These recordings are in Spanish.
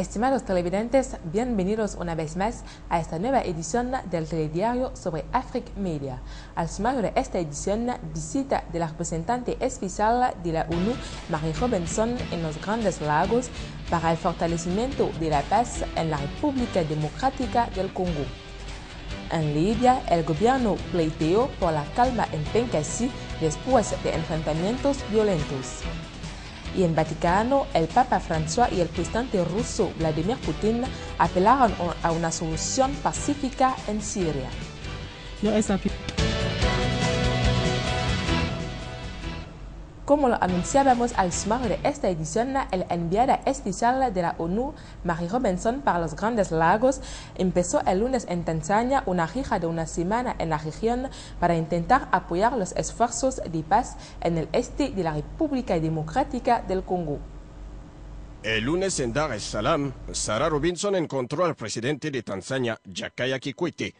Estimados televidentes, bienvenidos una vez más a esta nueva edición del telediario sobre África Media. Al sumario de esta edición, visita de la representante especial de la ONU, Marie Robinson, en los Grandes Lagos para el fortalecimiento de la paz en la República Democrática del Congo. En Libia, el gobierno pleiteó por la calma en Benghazi después de enfrentamientos violentos. Y en Vaticano, el Papa François y el presidente ruso Vladimir Putin apelaron a una solución pacífica en Siria. Como lo anunciábamos al sumar de esta edición, el enviada especial de la ONU, Mary Robinson, para los Grandes Lagos, empezó el lunes en Tanzania una rija de una semana en la región para intentar apoyar los esfuerzos de paz en el este de la República Democrática del Congo. El lunes en Dar es Salaam, Sarah Robinson encontró al presidente de Tanzania, Jakaya Kikwete,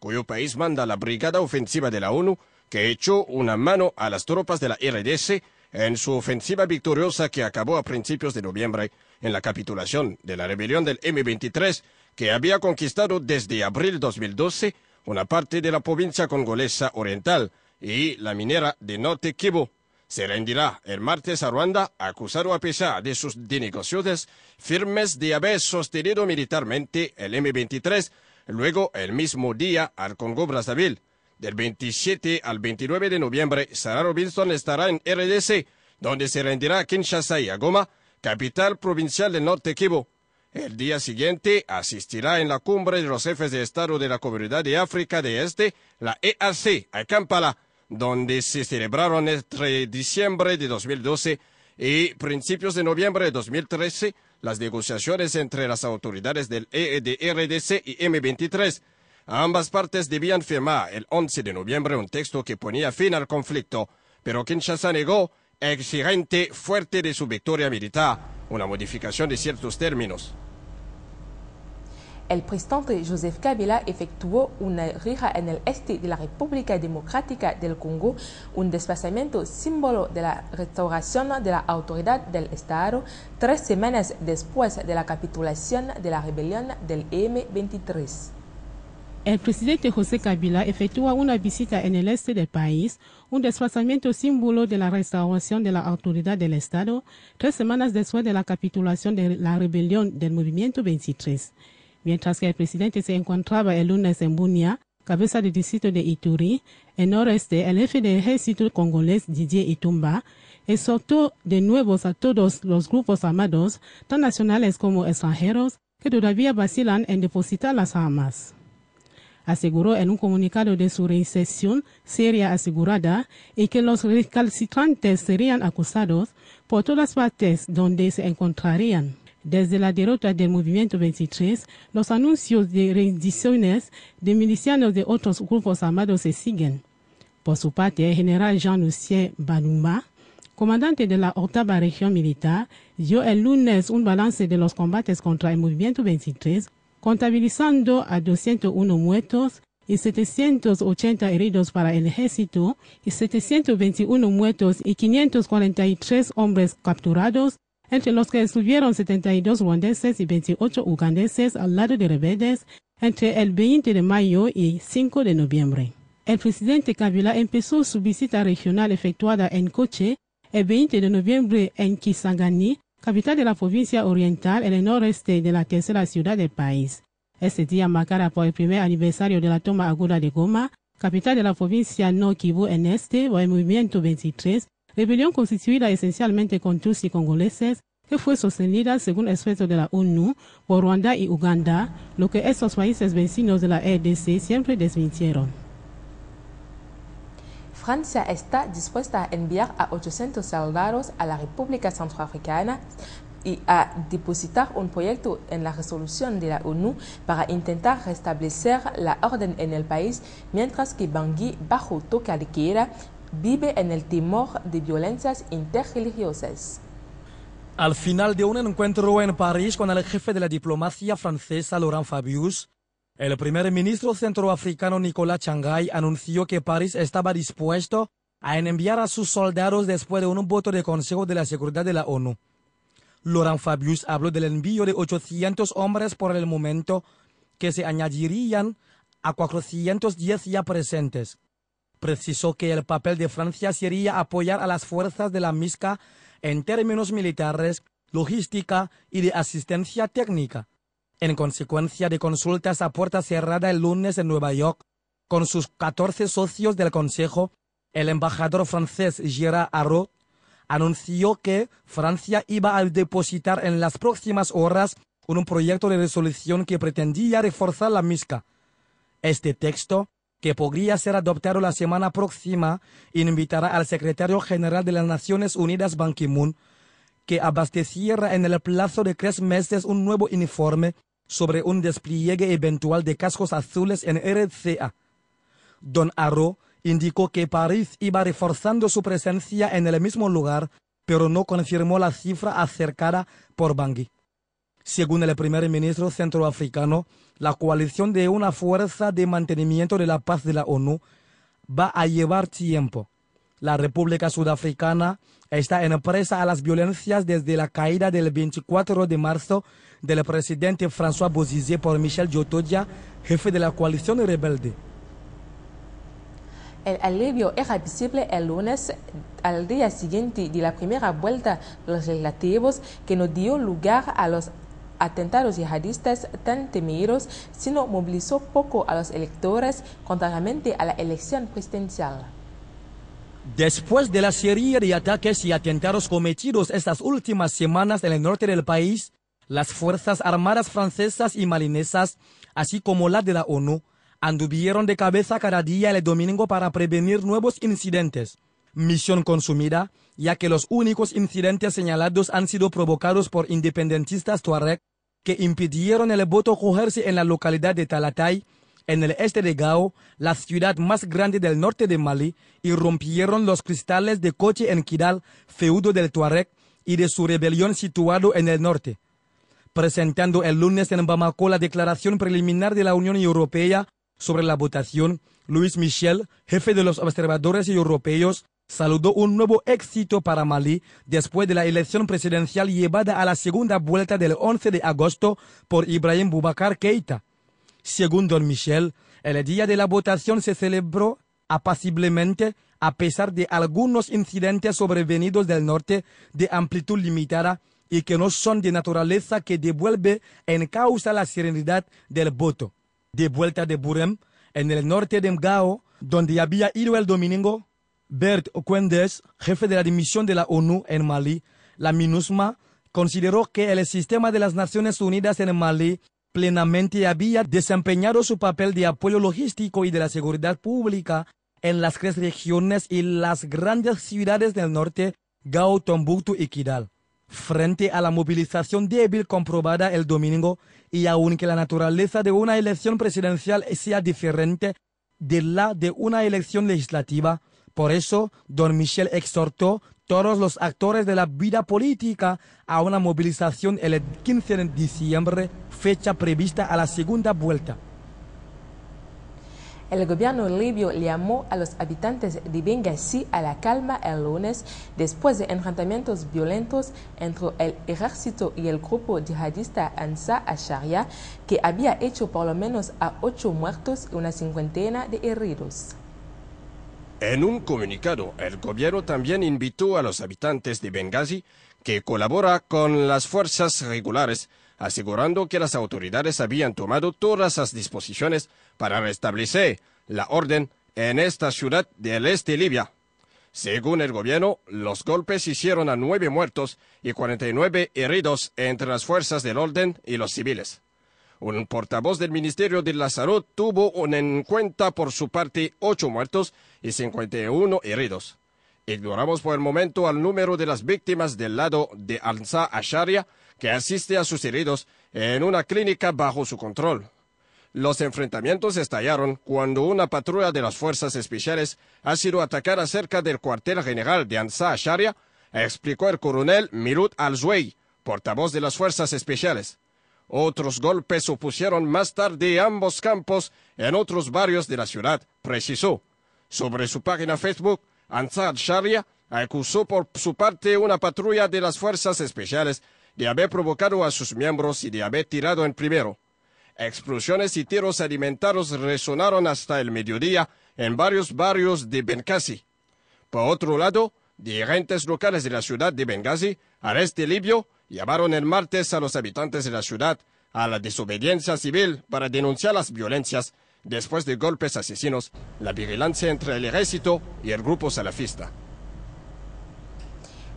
cuyo país manda la brigada ofensiva de la ONU que echó una mano a las tropas de la RDC en su ofensiva victoriosa que acabó a principios de noviembre en la capitulación de la rebelión del M23 que había conquistado desde abril 2012 una parte de la provincia congolesa oriental y la minera de Norte Kivu. Se rendirá el martes a Ruanda, acusado a pesar de sus denegaciones firmes de haber sostenido militarmente el M23, luego el mismo día al Congo Brazzaville. Del 27 al 29 de noviembre, Sarah Robinson estará en RDC, donde se rendirá a Kinshasa y a Goma, capital provincial del norte Kivu. El día siguiente asistirá en la cumbre de los jefes de Estado de la Comunidad de África de Este, la EAC, a Kampala, donde se celebraron entre diciembre de 2012 y principios de noviembre de 2013 las negociaciones entre las autoridades del EEDRDC y M23 Ambas partes debían firmar el 11 de noviembre un texto que ponía fin al conflicto, pero Kinshasa negó, exigente fuerte de su victoria militar, una modificación de ciertos términos. El presidente Joseph Kabila efectuó una rija en el este de la República Democrática del Congo, un desplazamiento símbolo de la restauración de la autoridad del Estado tres semanas después de la capitulación de la rebelión del M23. El presidente José Kabila efectúa una visita en el este del país, un desplazamiento símbolo de la restauración de la autoridad del Estado, tres semanas después de la capitulación de la rebelión del movimiento 23. Mientras que el presidente se encontraba el lunes en Bunia, cabeza del distrito de Ituri, en noreste, el jefe del ejército congolés Didier Itumba exhortó de nuevo a todos los grupos armados, tan nacionales como extranjeros, que todavía vacilan en depositar las armas aseguró en un comunicado de su reinserción seria asegurada y que los recalcitrantes serían acusados por todas partes donde se encontrarían. Desde la derrota del movimiento 23, los anuncios de rendiciones de milicianos de otros grupos armados se siguen. Por su parte, el general Jean-Lucien Banuma, comandante de la octava región militar, dio el lunes un balance de los combates contra el movimiento 23 contabilizando a 201 muertos y 780 heridos para el ejército y 721 muertos y 543 hombres capturados, entre los que estuvieron 72 Rwandeses y 28 ugandeses al lado de rebeldes entre el 20 de mayo y 5 de noviembre. El presidente Kabila empezó su visita regional efectuada en Coche el 20 de noviembre en Kisangani capital de la provincia oriental en el noreste de la tercera ciudad del país. Este día marcada por el primer aniversario de la toma aguda de Goma, capital de la provincia no Kivu en este o el movimiento 23, rebelión constituida esencialmente con y congoleses que fue sostenida según esfuerzo de la ONU por Ruanda y Uganda, lo que estos países vecinos de la EDC siempre desmintieron. Francia está dispuesta a enviar a 800 soldados a la República Centroafricana y a depositar un proyecto en la resolución de la ONU para intentar restablecer la orden en el país, mientras que Bangui, bajo toque de vive en el temor de violencias interreligiosas. Al final de un encuentro en París con el jefe de la diplomacia francesa, Laurent Fabius, el primer ministro centroafricano Nicolás Changai anunció que París estaba dispuesto a enviar a sus soldados después de un voto de Consejo de la Seguridad de la ONU. Laurent Fabius habló del envío de 800 hombres por el momento, que se añadirían a 410 ya presentes. Precisó que el papel de Francia sería apoyar a las fuerzas de la MISCA en términos militares, logística y de asistencia técnica en consecuencia de consultas a puerta cerrada el lunes en Nueva York, con sus 14 socios del Consejo, el embajador francés Gérard Arrault anunció que Francia iba a depositar en las próximas horas un proyecto de resolución que pretendía reforzar la MISCA. Este texto, que podría ser adoptado la semana próxima, invitará al secretario general de las Naciones Unidas, Ban Ki-moon, que abasteciera en el plazo de tres meses un nuevo informe sobre un despliegue eventual de cascos azules en RCA. Don Arro indicó que París iba reforzando su presencia en el mismo lugar, pero no confirmó la cifra acercada por Bangui. Según el primer ministro centroafricano, la coalición de una fuerza de mantenimiento de la paz de la ONU va a llevar tiempo la República Sudafricana está en presa a las violencias desde la caída del 24 de marzo del presidente François Bozizé por Michel Djotodia, jefe de la coalición rebelde. El alivio era visible el lunes al día siguiente de la primera vuelta de los legislativos que no dio lugar a los atentados yihadistas tan temidos, sino movilizó poco a los electores contrariamente a la elección presidencial. Después de la serie de ataques y atentados cometidos estas últimas semanas en el norte del país, las Fuerzas Armadas francesas y malinesas, así como las de la ONU, anduvieron de cabeza cada día el domingo para prevenir nuevos incidentes. Misión consumida, ya que los únicos incidentes señalados han sido provocados por independentistas tuareg que impidieron el voto cogerse en la localidad de Talatay, en el este de Gao, la ciudad más grande del norte de Mali, irrumpieron los cristales de coche en Kidal, feudo del Tuareg, y de su rebelión situado en el norte. Presentando el lunes en Bamako la declaración preliminar de la Unión Europea sobre la votación, Luis Michel, jefe de los observadores europeos, saludó un nuevo éxito para Malí después de la elección presidencial llevada a la segunda vuelta del 11 de agosto por Ibrahim Boubacar Keita. Según don Michel, el día de la votación se celebró apaciblemente a pesar de algunos incidentes sobrevenidos del norte de amplitud limitada y que no son de naturaleza que devuelve en causa la serenidad del voto. De vuelta de Burem, en el norte de Mgao, donde había ido el domingo, Bert Oquendes, jefe de la dimisión de la ONU en Mali, la MINUSMA, consideró que el sistema de las Naciones Unidas en Mali plenamente había desempeñado su papel de apoyo logístico y de la seguridad pública en las tres regiones y las grandes ciudades del norte, Gao, Tombuctú y Kidal, frente a la movilización débil comprobada el domingo y aunque la naturaleza de una elección presidencial sea diferente de la de una elección legislativa, por eso, don Michel exhortó todos los actores de la vida política a una movilización el 15 de diciembre, fecha prevista a la segunda vuelta. El gobierno libio llamó a los habitantes de Benghazi a la calma el lunes después de enfrentamientos violentos entre el ejército y el grupo yihadista Ansar al que había hecho por lo menos a ocho muertos y una cincuentena de heridos. En un comunicado, el gobierno también invitó a los habitantes de Benghazi que colabora con las fuerzas regulares, asegurando que las autoridades habían tomado todas las disposiciones para restablecer la orden en esta ciudad del este de Libia. Según el gobierno, los golpes hicieron a nueve muertos y 49 heridos entre las fuerzas del orden y los civiles. Un portavoz del Ministerio de la Salud tuvo en cuenta por su parte ocho muertos y 51 heridos. Ignoramos por el momento el número de las víctimas del lado de Ansa Asharia, que asiste a sus heridos en una clínica bajo su control. Los enfrentamientos estallaron cuando una patrulla de las fuerzas especiales ha sido atacada cerca del cuartel general de Ansa Asharia, explicó el coronel Mirut alzuey portavoz de las fuerzas especiales. Otros golpes supusieron más tarde ambos campos en otros barrios de la ciudad, precisó. Sobre su página Facebook, Ansar Sharia acusó por su parte una patrulla de las fuerzas especiales de haber provocado a sus miembros y de haber tirado en primero. Explosiones y tiros alimentados resonaron hasta el mediodía en varios barrios de Benghazi. Por otro lado, dirigentes locales de la ciudad de Benghazi, este Libio, llamaron el martes a los habitantes de la ciudad a la desobediencia civil para denunciar las violencias después de golpes asesinos, la vigilancia entre el ejército y el grupo salafista.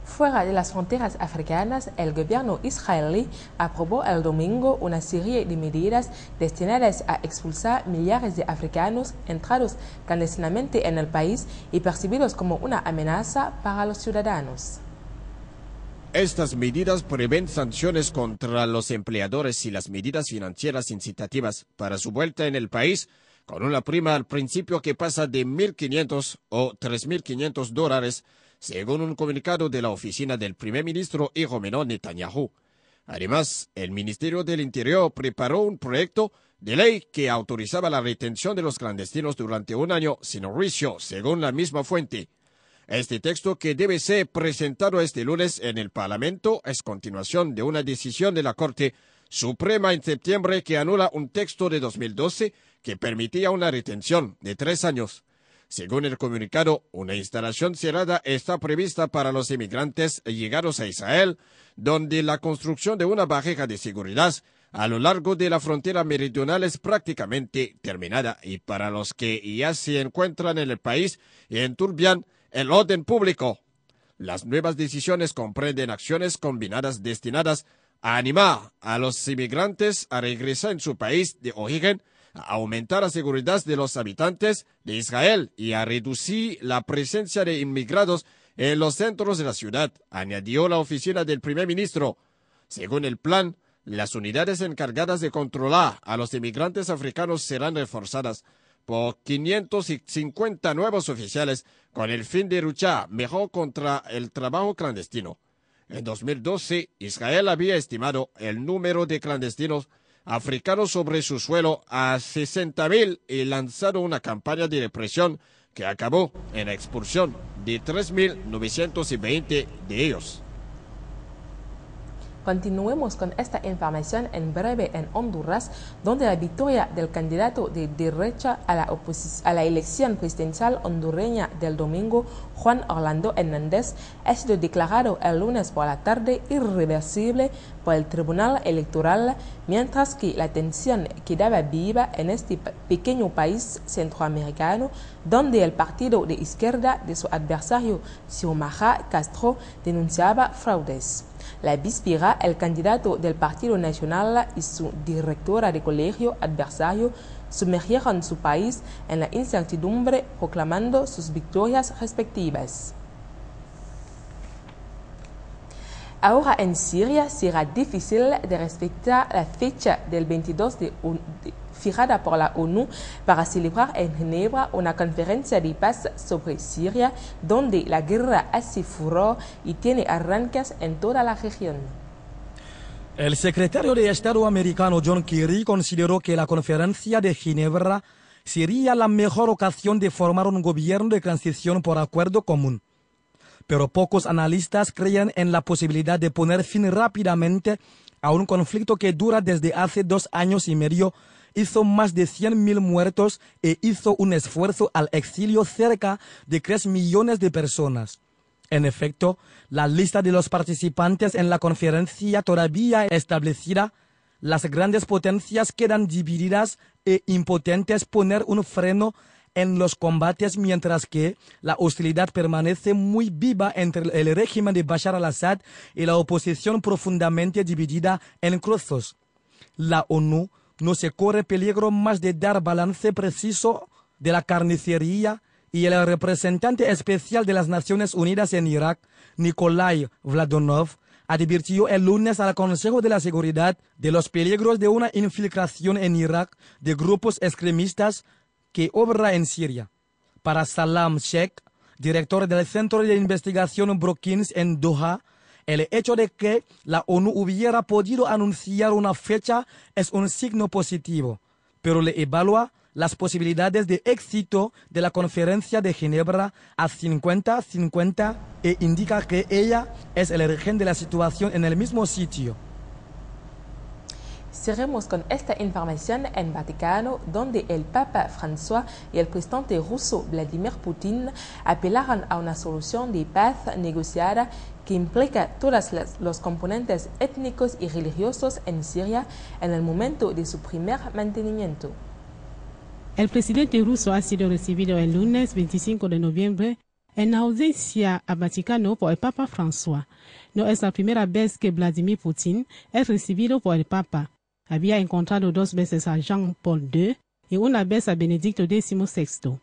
Fuera de las fronteras africanas, el gobierno israelí aprobó el domingo una serie de medidas destinadas a expulsar millares de africanos entrados clandestinamente en el país y percibidos como una amenaza para los ciudadanos. Estas medidas prevén sanciones contra los empleadores y las medidas financieras incitativas para su vuelta en el país, con una prima al principio que pasa de 1.500 o 3.500 dólares, según un comunicado de la oficina del primer ministro Iromeno Netanyahu. Además, el Ministerio del Interior preparó un proyecto de ley que autorizaba la retención de los clandestinos durante un año sin juicio, según la misma fuente. Este texto que debe ser presentado este lunes en el Parlamento es continuación de una decisión de la Corte Suprema en septiembre que anula un texto de 2012 que permitía una retención de tres años. Según el comunicado, una instalación cerrada está prevista para los inmigrantes llegados a Israel, donde la construcción de una barrera de seguridad a lo largo de la frontera meridional es prácticamente terminada y para los que ya se encuentran en el país y Turbián el orden público. Las nuevas decisiones comprenden acciones combinadas destinadas a animar a los inmigrantes a regresar en su país de origen, a aumentar la seguridad de los habitantes de Israel y a reducir la presencia de inmigrados en los centros de la ciudad, añadió la oficina del primer ministro. Según el plan, las unidades encargadas de controlar a los inmigrantes africanos serán reforzadas por 550 nuevos oficiales con el fin de luchar mejor contra el trabajo clandestino. En 2012, Israel había estimado el número de clandestinos africanos sobre su suelo a 60.000 y lanzado una campaña de represión que acabó en la expulsión de 3.920 de ellos. Continuemos con esta información en breve en Honduras, donde la victoria del candidato de derecha a la, a la elección presidencial hondureña del domingo, Juan Orlando Hernández, ha sido declarado el lunes por la tarde irreversible por el Tribunal Electoral, mientras que la tensión quedaba viva en este pequeño país centroamericano, donde el partido de izquierda de su adversario, Xiomara Castro, denunciaba fraudes. La víspera, el candidato del Partido Nacional y su directora de colegio adversario sumergieron su país en la incertidumbre proclamando sus victorias respectivas. Ahora en Siria será difícil de respetar la fecha del 22 de, junio fijada por la ONU para celebrar en Ginebra una conferencia de paz sobre Siria, donde la guerra hace furor y tiene arranques en toda la región. El secretario de Estado americano John Kerry consideró que la conferencia de Ginebra sería la mejor ocasión de formar un gobierno de transición por acuerdo común pero pocos analistas creen en la posibilidad de poner fin rápidamente a un conflicto que dura desde hace dos años y medio, hizo más de 100.000 muertos e hizo un esfuerzo al exilio cerca de 3 millones de personas. En efecto, la lista de los participantes en la conferencia todavía establecida, las grandes potencias quedan divididas e impotentes poner un freno en los combates, mientras que la hostilidad permanece muy viva entre el régimen de Bashar al-Assad y la oposición profundamente dividida en cruzos. La ONU no se corre peligro más de dar balance preciso de la carnicería y el representante especial de las Naciones Unidas en Irak, Nikolai Vladonov, advirtió el lunes al Consejo de la Seguridad de los peligros de una infiltración en Irak de grupos extremistas que obra en Siria. Para Salam Sheikh, director del Centro de Investigación Brookings en Doha, el hecho de que la ONU hubiera podido anunciar una fecha es un signo positivo, pero le evalúa las posibilidades de éxito de la conferencia de Ginebra a 50-50 e indica que ella es el origen de la situación en el mismo sitio. Seguimos con esta información en Vaticano, donde el Papa François y el presidente ruso Vladimir Putin apelaron a una solución de paz negociada que implica todos los componentes étnicos y religiosos en Siria en el momento de su primer mantenimiento. El presidente ruso ha sido recibido el lunes 25 de noviembre en audiencia a Vaticano por el Papa François. No es la primera vez que Vladimir Putin es recibido por el Papa había encontrado dos veces a Jean Paul II y una vez a Benedicto XVI.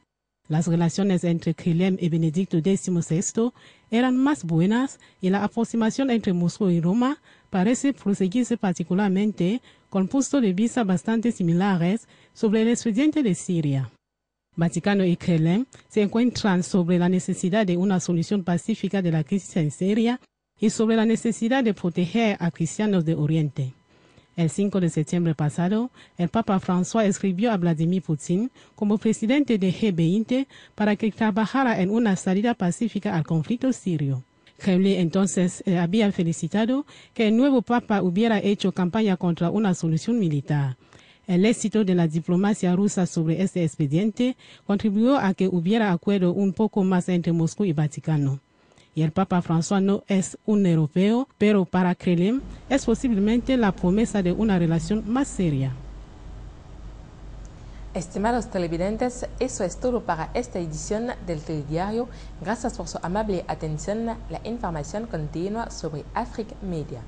Las relaciones entre Crelem y Benedicto XVI eran más buenas y la aproximación entre Moscú y Roma parece proseguirse particularmente con puntos de vista bastante similares sobre el expediente de Siria. Vaticano y Crelem se encuentran sobre la necesidad de una solución pacífica de la crisis en Siria y sobre la necesidad de proteger a cristianos de Oriente. El 5 de septiembre pasado, el Papa François escribió a Vladimir Putin como presidente de G20 para que trabajara en una salida pacífica al conflicto sirio. Kremlin entonces eh, había felicitado que el nuevo Papa hubiera hecho campaña contra una solución militar. El éxito de la diplomacia rusa sobre este expediente contribuyó a que hubiera acuerdo un poco más entre Moscú y Vaticano. Y el Papa François no es un europeo, pero para Kremlin es posiblemente la promesa de una relación más seria. Estimados televidentes, eso es todo para esta edición del Telediario. Gracias por su amable atención. La información continua sobre Africa Media.